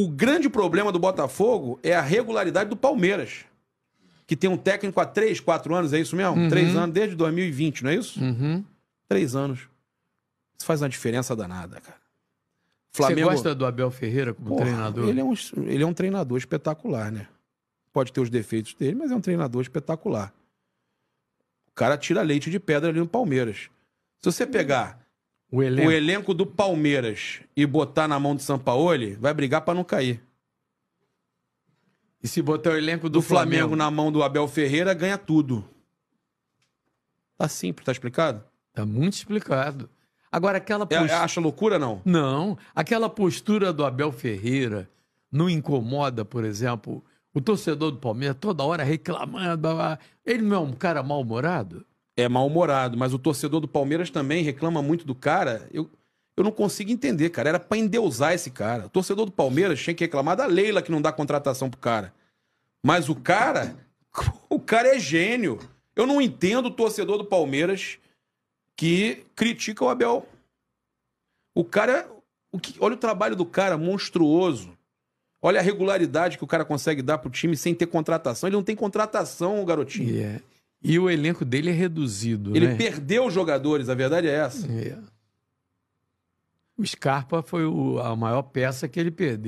O grande problema do Botafogo é a regularidade do Palmeiras, que tem um técnico há três, quatro anos, é isso mesmo? Uhum. anos, desde 2020, não é isso? Uhum. anos. Isso faz uma diferença danada, cara. Flamengo... Você gosta do Abel Ferreira como Porra, treinador? Ele é, um, ele é um treinador espetacular, né? Pode ter os defeitos dele, mas é um treinador espetacular. O cara tira leite de pedra ali no Palmeiras. Se você pegar o elenco. o elenco do Palmeiras e botar na mão do Sampaoli, vai brigar para não cair. E se botar o elenco do, do Flamengo, Flamengo na mão do Abel Ferreira, ganha tudo. Tá simples, tá explicado? Tá muito explicado. Agora, aquela postura. É, acha loucura, não? Não. Aquela postura do Abel Ferreira não incomoda, por exemplo, o torcedor do Palmeiras toda hora reclamando. Ah, ele não é um cara mal-humorado? é mal-humorado, mas o torcedor do Palmeiras também reclama muito do cara. Eu, eu não consigo entender, cara. Era pra endeusar esse cara. O torcedor do Palmeiras tinha que reclamar da Leila que não dá contratação pro cara. Mas o cara, o cara é gênio. Eu não entendo o torcedor do Palmeiras que critica o Abel. O cara, o que, olha o trabalho do cara, monstruoso. Olha a regularidade que o cara consegue dar pro time sem ter contratação. Ele não tem contratação, garotinho. Yeah. É, e o elenco dele é reduzido. Ele né? perdeu jogadores, a verdade é essa. É. O Scarpa foi o, a maior peça que ele perdeu.